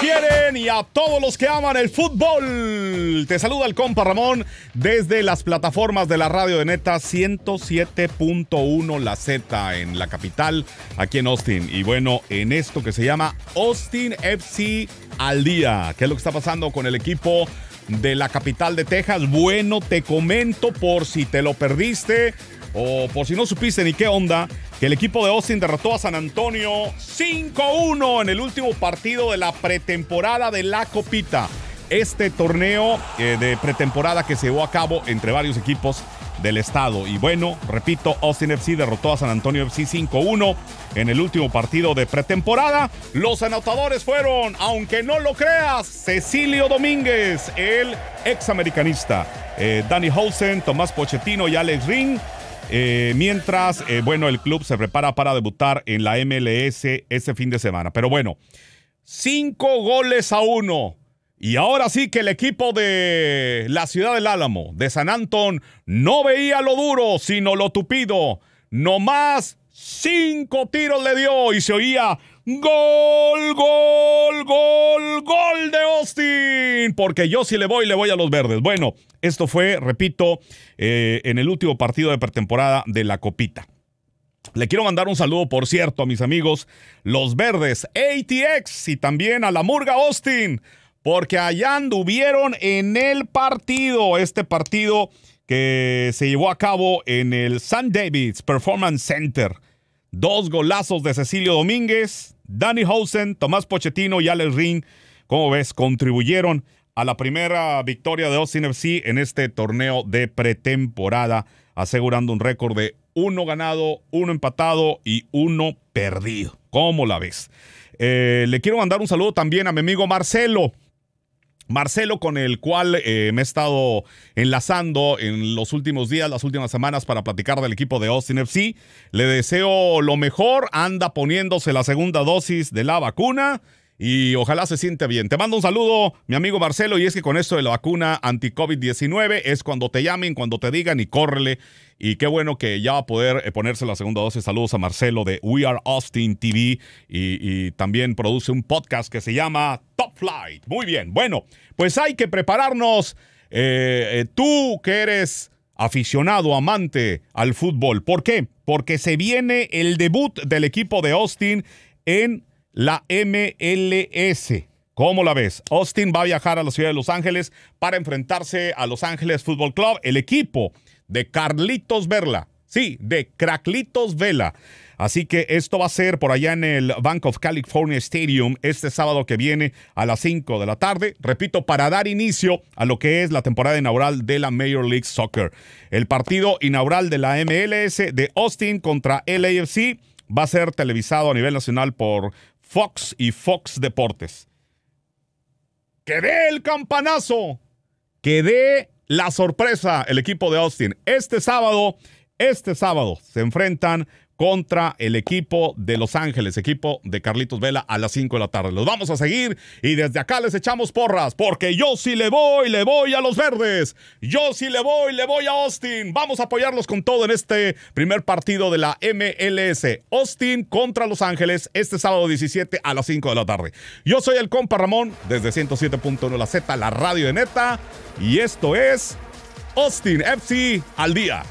quieren y a todos los que aman el fútbol. Te saluda el compa Ramón desde las plataformas de la radio de Neta 107.1 La Z en la capital, aquí en Austin. Y bueno, en esto que se llama Austin FC al día. ¿Qué es lo que está pasando con el equipo? de la capital de Texas. Bueno, te comento por si te lo perdiste o por si no supiste ni qué onda, que el equipo de Austin derrotó a San Antonio 5-1 en el último partido de la pretemporada de la Copita. Este torneo eh, de pretemporada que se llevó a cabo entre varios equipos del estado. Y bueno, repito, Austin FC derrotó a San Antonio FC 5-1 en el último partido de pretemporada. Los anotadores fueron, aunque no lo creas, Cecilio Domínguez, el examericanista, eh, Danny Holsen, Tomás Pochettino y Alex Ring. Eh, mientras, eh, bueno, el club se prepara para debutar en la MLS ese fin de semana. Pero bueno, cinco goles a uno. Y ahora sí que el equipo de la ciudad del Álamo, de San Antón, no veía lo duro, sino lo tupido. No más cinco tiros le dio y se oía gol, gol, gol, gol de Austin. Porque yo si le voy, le voy a los verdes. Bueno, esto fue, repito, eh, en el último partido de pretemporada de la copita. Le quiero mandar un saludo, por cierto, a mis amigos Los Verdes, ATX y también a la Murga Austin, porque allá anduvieron en el partido, este partido que se llevó a cabo en el San David's Performance Center. Dos golazos de Cecilio Domínguez, Danny Housen, Tomás Pochettino y Alex Ring, como ves, contribuyeron a la primera victoria de Austin FC en este torneo de pretemporada, asegurando un récord de uno ganado, uno empatado y uno perdido. ¿Cómo la ves? Eh, le quiero mandar un saludo también a mi amigo Marcelo, Marcelo, con el cual eh, me he estado enlazando en los últimos días, las últimas semanas, para platicar del equipo de Austin FC. Le deseo lo mejor, anda poniéndose la segunda dosis de la vacuna y ojalá se siente bien. Te mando un saludo, mi amigo Marcelo, y es que con esto de la vacuna anti-COVID-19 es cuando te llamen, cuando te digan y córrele. Y qué bueno que ya va a poder eh, ponerse la segunda dosis. Saludos a Marcelo de We Are Austin TV y también produce un podcast que se llama muy bien, bueno, pues hay que prepararnos. Eh, eh, tú que eres aficionado, amante al fútbol. ¿Por qué? Porque se viene el debut del equipo de Austin en la MLS. ¿Cómo la ves? Austin va a viajar a la ciudad de Los Ángeles para enfrentarse a Los Ángeles Fútbol Club, el equipo de Carlitos Verla Sí, de Craclitos Vela. Así que esto va a ser por allá en el Bank of California Stadium este sábado que viene a las 5 de la tarde, repito, para dar inicio a lo que es la temporada inaugural de la Major League Soccer. El partido inaugural de la MLS de Austin contra LAFC va a ser televisado a nivel nacional por Fox y Fox Deportes. ¡Que dé el campanazo! ¡Que dé la sorpresa el equipo de Austin! Este sábado este sábado se enfrentan contra el equipo de Los Ángeles, equipo de Carlitos Vela a las 5 de la tarde. Los vamos a seguir y desde acá les echamos porras, porque yo sí le voy, le voy a los verdes. Yo sí le voy, le voy a Austin. Vamos a apoyarlos con todo en este primer partido de la MLS. Austin contra Los Ángeles este sábado 17 a las 5 de la tarde. Yo soy el compa Ramón desde 107.1 La Z, la radio de neta, y esto es Austin FC al día.